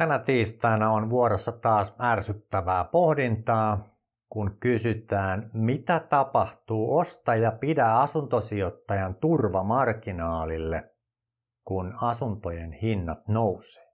Tänä tiistaina on vuorossa taas ärsyttävää pohdintaa, kun kysytään, mitä tapahtuu osta ja pidä asuntosijoittajan turvamarkkinaalille, kun asuntojen hinnat nousee.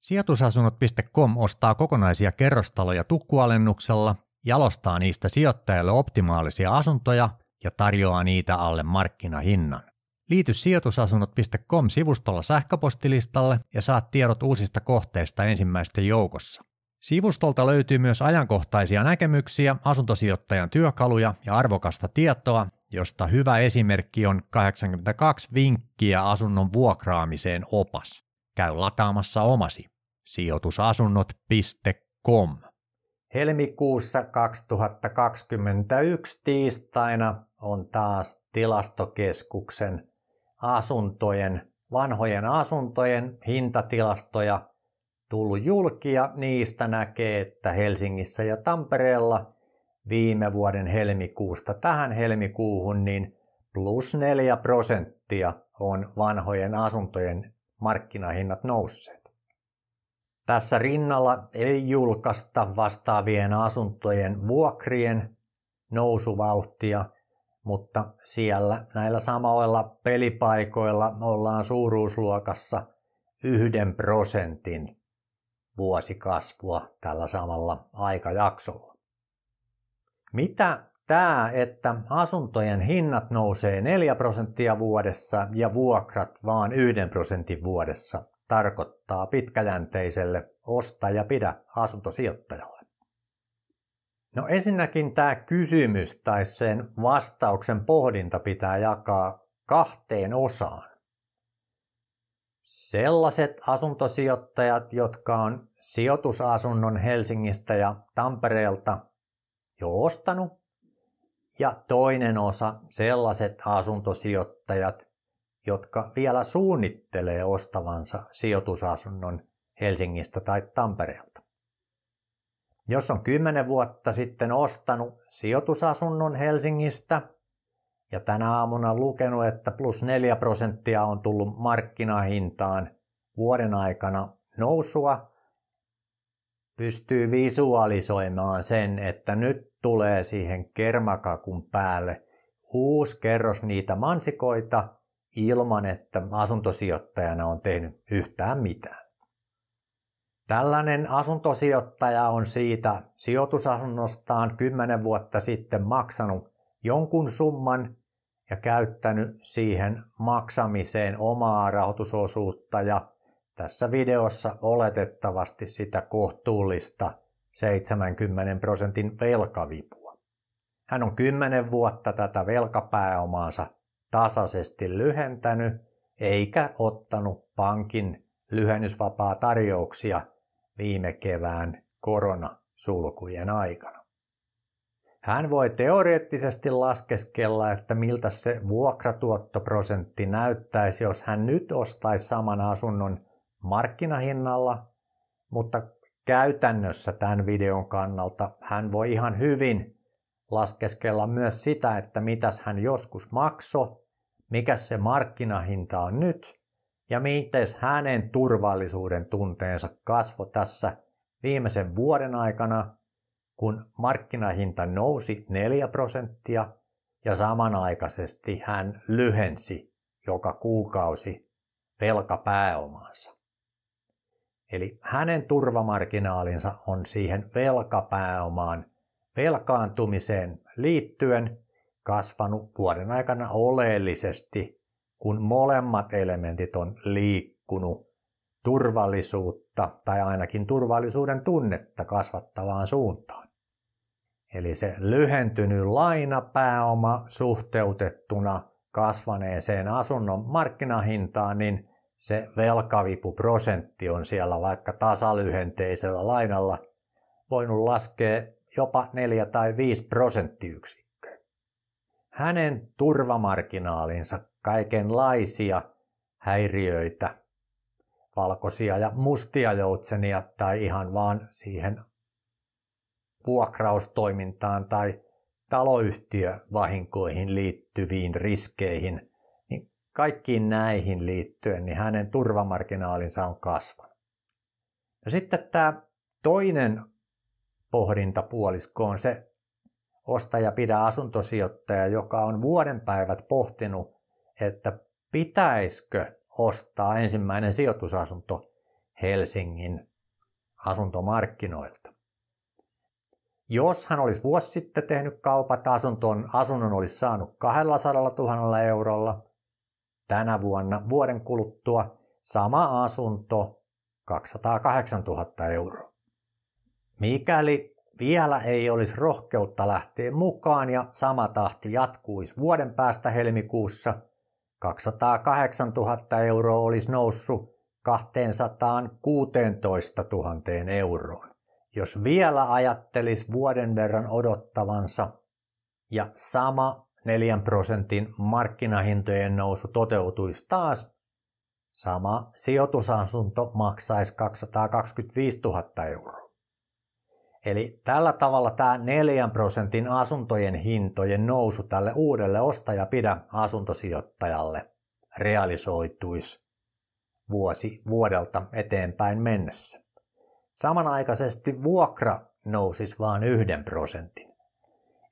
Sijoitusasunnot.com ostaa kokonaisia kerrostaloja tukkualennuksella, jalostaa niistä sijoittajalle optimaalisia asuntoja ja tarjoaa niitä alle markkinahinnan. Liity sijoitusasunnot.com-sivustolla sähköpostilistalle ja saat tiedot uusista kohteista ensimmäisten joukossa. Sivustolta löytyy myös ajankohtaisia näkemyksiä, asuntosijoittajan työkaluja ja arvokasta tietoa, josta hyvä esimerkki on 82 vinkkiä asunnon vuokraamiseen opas. Käy lataamassa omasi. sijoitusasunnot.com Helmikuussa 2021 tiistaina on taas tilastokeskuksen asuntojen, vanhojen asuntojen hintatilastoja tullut julki ja niistä näkee, että Helsingissä ja Tampereella viime vuoden helmikuusta tähän helmikuuhun niin plus 4 prosenttia on vanhojen asuntojen markkinahinnat nousseet. Tässä rinnalla ei julkaista vastaavien asuntojen vuokrien nousuvauhtia – mutta siellä näillä samoilla pelipaikoilla ollaan suuruusluokassa yhden prosentin vuosikasvua tällä samalla aikajaksolla. Mitä tämä, että asuntojen hinnat nousee 4 prosenttia vuodessa ja vuokrat vaan 1 prosentin vuodessa tarkoittaa pitkäjänteiselle osta ja pidä asuntosijoittajalle? No ensinnäkin tämä kysymys tai sen vastauksen pohdinta pitää jakaa kahteen osaan. Sellaiset asuntosijoittajat, jotka on sijoitusasunnon Helsingistä ja Tampereelta jo ostanut, ja toinen osa sellaiset asuntosijoittajat, jotka vielä suunnittelee ostavansa sijoitusasunnon Helsingistä tai Tampereelta. Jos on 10 vuotta sitten ostanut sijoitusasunnon Helsingistä ja tänä aamuna lukenut, että plus 4 prosenttia on tullut markkinahintaan vuoden aikana nousua, pystyy visualisoimaan sen, että nyt tulee siihen kermakakun päälle uusi kerros niitä mansikoita ilman, että asuntosijoittajana on tehnyt yhtään mitään. Tällainen asuntosijoittaja on siitä sijoitusasunnostaan 10 vuotta sitten maksanut jonkun summan ja käyttänyt siihen maksamiseen omaa rahoitusosuutta ja tässä videossa oletettavasti sitä kohtuullista 70 prosentin velkavipua. Hän on 10 vuotta tätä velkapääomaansa tasaisesti lyhentänyt eikä ottanut pankin lyhennysvapaa tarjouksia – viime kevään koronasulkujen aikana. Hän voi teoreettisesti laskeskella, että miltä se vuokratuottoprosentti näyttäisi, jos hän nyt ostaisi saman asunnon markkinahinnalla, mutta käytännössä tämän videon kannalta hän voi ihan hyvin laskeskella myös sitä, että mitäs hän joskus maksoi, mikä se markkinahinta on nyt ja miten hänen turvallisuuden tunteensa kasvo tässä viimeisen vuoden aikana, kun markkinahinta nousi 4 prosenttia ja samanaikaisesti hän lyhensi joka kuukausi velkapääomaansa. Eli hänen turvamarginaalinsa on siihen velkapääomaan velkaantumiseen liittyen kasvanut vuoden aikana oleellisesti kun molemmat elementit on liikkunut turvallisuutta tai ainakin turvallisuuden tunnetta kasvattavaan suuntaan. Eli se lyhentynyt lainapääoma suhteutettuna kasvaneeseen asunnon markkinahintaan, niin se velkavipuprosentti on siellä vaikka tasalyhenteisellä lainalla voinut laskea jopa 4 tai 5 prosenttiyksikköä. Hänen turvamarginaalinsa kaikenlaisia häiriöitä, valkoisia ja mustia joutsenia tai ihan vaan siihen vuokraustoimintaan tai taloyhtiövahinkoihin liittyviin riskeihin, niin kaikkiin näihin liittyen niin hänen turvamarginaalinsa on kasvanut. Ja sitten tämä toinen pohdintapuolisko on se ostaja pidä asuntosijoittaja, joka on vuoden päivät pohtinut että pitäisikö ostaa ensimmäinen sijoitusasunto Helsingin asuntomarkkinoilta. Jos hän olisi vuosi sitten tehnyt kaupat asuntoon, asunnon olisi saanut 200 000 eurolla. Tänä vuonna vuoden kuluttua sama asunto 208 000 euroa. Mikäli vielä ei olisi rohkeutta lähteä mukaan ja sama tahti jatkuisi vuoden päästä helmikuussa – 208 000 euroa olisi noussut 216 000 euroon. Jos vielä ajattelis vuoden verran odottavansa ja sama 4 prosentin markkinahintojen nousu toteutuisi taas, sama sijoitusasunto maksaisi 225 000 euroa. Eli tällä tavalla tämä 4 prosentin asuntojen hintojen nousu tälle uudelle ostajapidä asuntosijoittajalle realisoituisi vuosi vuodelta eteenpäin mennessä. Samanaikaisesti vuokra nousisi vain yhden prosentin.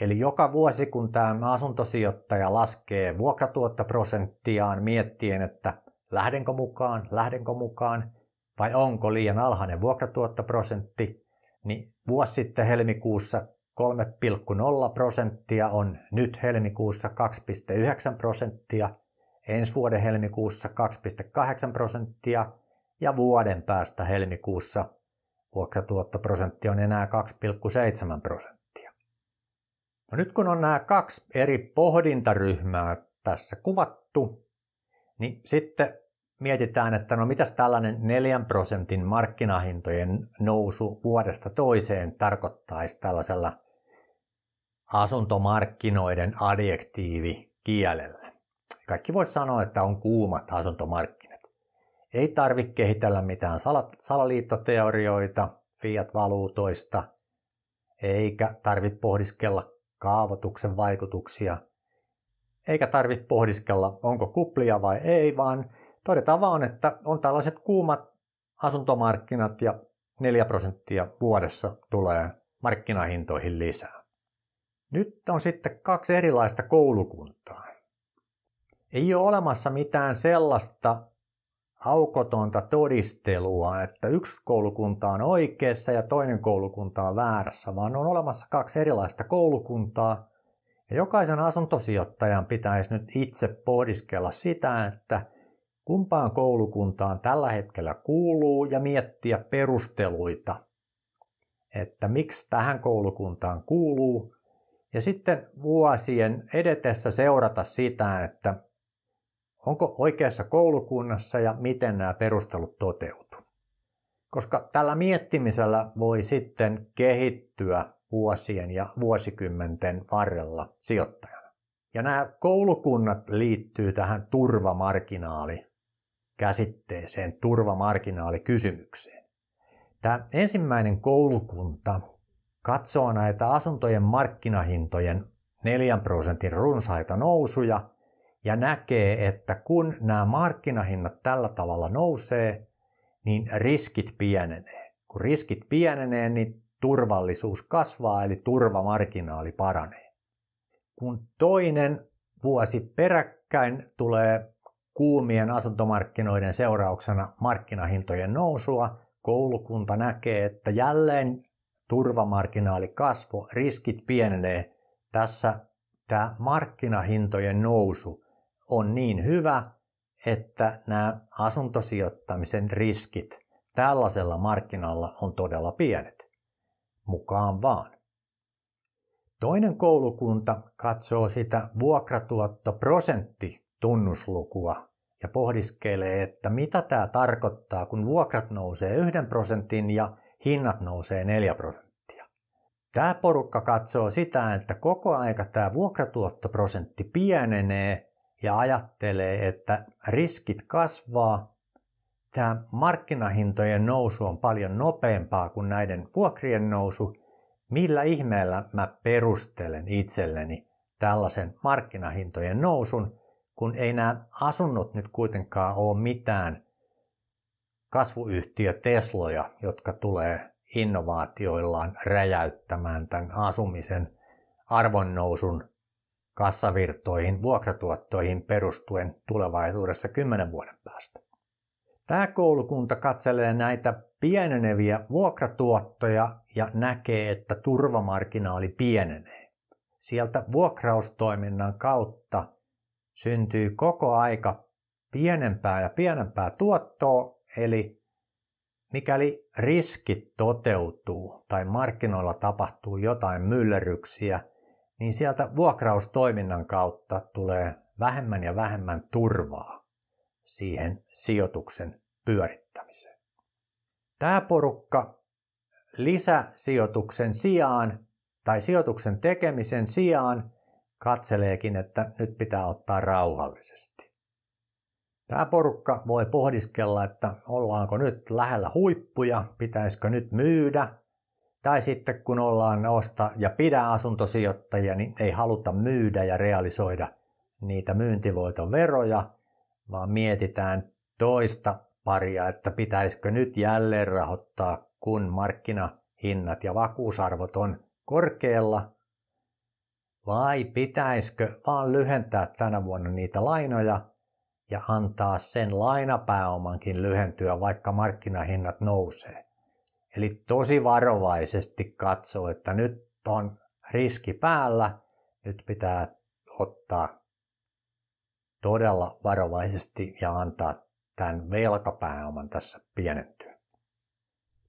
Eli joka vuosi, kun tämä asuntosijoittaja laskee vuokratuottoprosenttiaan miettien, että lähdenkö mukaan, lähdenkö mukaan, vai onko liian alhainen vuokratuottoprosentti, niin vuosi sitten helmikuussa 3,0 prosenttia on nyt helmikuussa 2,9 prosenttia, ensi vuoden helmikuussa 2,8 prosenttia ja vuoden päästä helmikuussa vuokratuottoprosentti on enää 2,7 prosenttia. No nyt kun on nämä kaksi eri pohdintaryhmää tässä kuvattu, niin sitten mietitään, että no mitäs tällainen 4 prosentin markkinahintojen nousu vuodesta toiseen tarkoittaisi tällaisella asuntomarkkinoiden adjektiivi kielellä. Kaikki voi sanoa, että on kuumat asuntomarkkinat. Ei tarvitse kehitellä mitään salaliittoteorioita, fiat-valuutoista, eikä tarvitse pohdiskella kaavoituksen vaikutuksia, eikä tarvitse pohdiskella, onko kuplia vai ei, vaan Todetaan vaan, että on tällaiset kuumat asuntomarkkinat ja 4 prosenttia vuodessa tulee markkinahintoihin lisää. Nyt on sitten kaksi erilaista koulukuntaa. Ei ole olemassa mitään sellaista aukotonta todistelua, että yksi koulukunta on oikeassa ja toinen koulukunta on väärässä, vaan on olemassa kaksi erilaista koulukuntaa. Ja jokaisen asuntosijoittajan pitäisi nyt itse pohdiskella sitä, että – kumpaan koulukuntaan tällä hetkellä kuuluu ja miettiä perusteluita, että miksi tähän koulukuntaan kuuluu. Ja sitten vuosien edetessä seurata sitä, että onko oikeassa koulukunnassa ja miten nämä perustelut toteutuu. Koska tällä miettimisellä voi sitten kehittyä vuosien ja vuosikymmenten varrella sijoittajana. Ja nämä koulukunnat liittyy tähän turvamarkkinaaliin käsitteeseen turvamarginaalikysymykseen. Tämä ensimmäinen koulukunta katsoo näitä asuntojen markkinahintojen 4 prosentin runsaita nousuja ja näkee, että kun nämä markkinahinnat tällä tavalla nousee, niin riskit pienenee. Kun riskit pienenee, niin turvallisuus kasvaa, eli turvamarginaali paranee. Kun toinen vuosi peräkkäin tulee Kuumien asuntomarkkinoiden seurauksena markkinahintojen nousua koulukunta näkee, että jälleen turvamarkkinaali kasvo, riskit pienenee. Tässä tämä markkinahintojen nousu on niin hyvä, että nämä asuntosijoittamisen riskit tällaisella markkinalla on todella pienet. Mukaan vaan. Toinen koulukunta katsoo sitä vuokratuottoprosentti tunnuslukua ja pohdiskelee, että mitä tämä tarkoittaa, kun vuokrat nousee yhden prosentin ja hinnat nousee 4 prosenttia. Tämä porukka katsoo sitä, että koko aika tämä vuokratuottoprosentti pienenee ja ajattelee, että riskit kasvaa. Tämä markkinahintojen nousu on paljon nopeampaa kuin näiden vuokrien nousu. Millä ihmeellä mä perustelen itselleni tällaisen markkinahintojen nousun – kun ei nämä asunnot nyt kuitenkaan ole mitään kasvuyhtiö Tesloja, jotka tulee innovaatioillaan räjäyttämään tämän asumisen arvonnousun kassavirtoihin, vuokratuottoihin perustuen tulevaisuudessa 10 vuoden päästä. Tämä koulukunta katselee näitä pieneneviä vuokratuottoja ja näkee, että turvamarkkinaali pienenee. Sieltä vuokraustoiminnan kautta syntyy koko aika pienempää ja pienempää tuottoa, eli mikäli riski toteutuu tai markkinoilla tapahtuu jotain myllerryksiä, niin sieltä vuokraustoiminnan kautta tulee vähemmän ja vähemmän turvaa siihen sijoituksen pyörittämiseen. Tämä porukka lisäsijoituksen sijaan tai sijoituksen tekemisen sijaan katseleekin, että nyt pitää ottaa rauhallisesti. Tämä porukka voi pohdiskella, että ollaanko nyt lähellä huippuja, pitäisikö nyt myydä, tai sitten kun ollaan osta ja pidä asuntosijoittajia, niin ei haluta myydä ja realisoida niitä myyntivoiton veroja, vaan mietitään toista paria, että pitäisikö nyt jälleen rahoittaa, kun markkinahinnat ja vakuusarvot on korkealla vai pitäisikö vaan lyhentää tänä vuonna niitä lainoja ja antaa sen lainapääomankin lyhentyä, vaikka markkinahinnat nousee. Eli tosi varovaisesti katsoo, että nyt on riski päällä, nyt pitää ottaa todella varovaisesti ja antaa tämän velkapääoman tässä pienen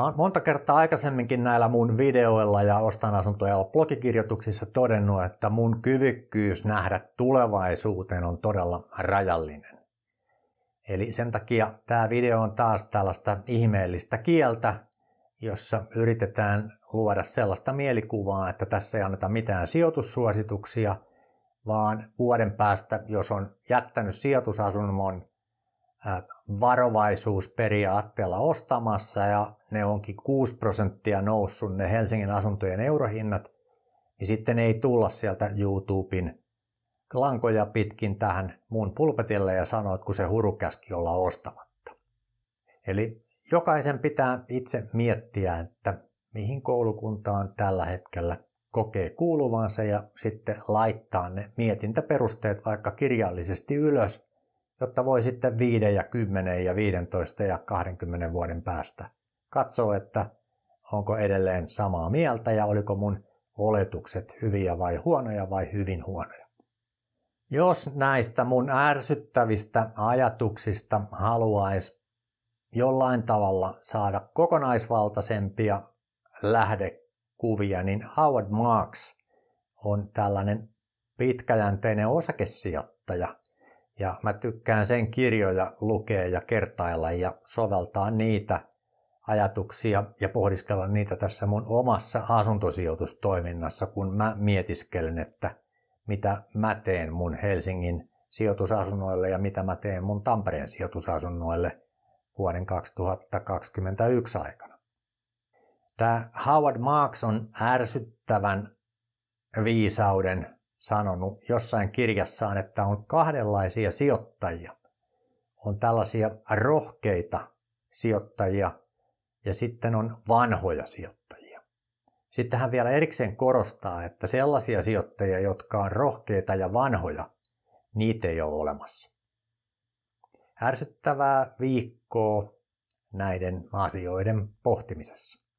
Mä oon monta kertaa aikaisemminkin näillä mun videoilla ja ostan asuntoja blogikirjoituksissa todennut, että mun kyvykkyys nähdä tulevaisuuteen on todella rajallinen. Eli sen takia tämä video on taas tällaista ihmeellistä kieltä, jossa yritetään luoda sellaista mielikuvaa, että tässä ei anneta mitään sijoitussuosituksia, vaan vuoden päästä, jos on jättänyt sijoitusasunnon varovaisuusperiaatteella ostamassa ja ne onkin 6 prosenttia noussut ne Helsingin asuntojen eurohinnat, niin sitten ei tulla sieltä YouTuben lankoja pitkin tähän muun pulpetille ja sanoa, että kun se käski olla ostamatta. Eli jokaisen pitää itse miettiä, että mihin koulukuntaan tällä hetkellä kokee kuuluvansa ja sitten laittaa ne mietintäperusteet vaikka kirjallisesti ylös – jotta voi sitten 5 ja 10 ja 15 ja 20 vuoden päästä katsoa, että onko edelleen samaa mieltä ja oliko mun oletukset hyviä vai huonoja vai hyvin huonoja. Jos näistä mun ärsyttävistä ajatuksista haluaisi jollain tavalla saada kokonaisvaltaisempia lähdekuvia, niin Howard Marks on tällainen pitkäjänteinen osakesijoittaja – ja mä tykkään sen kirjoja lukea ja kertailla ja soveltaa niitä ajatuksia ja pohdiskella niitä tässä mun omassa asuntosijoitustoiminnassa, kun mä mietiskelen, että mitä mä teen mun Helsingin sijoitusasunnoille ja mitä mä teen mun Tampereen sijoitusasunnoille vuoden 2021 aikana. Tämä Howard Marks on ärsyttävän viisauden sanonut jossain kirjassaan, että on kahdenlaisia sijoittajia. On tällaisia rohkeita sijoittajia ja sitten on vanhoja sijoittajia. Sitten hän vielä erikseen korostaa, että sellaisia sijoittajia, jotka on rohkeita ja vanhoja, niitä ei ole olemassa. Ärsyttävää viikkoa näiden asioiden pohtimisessa.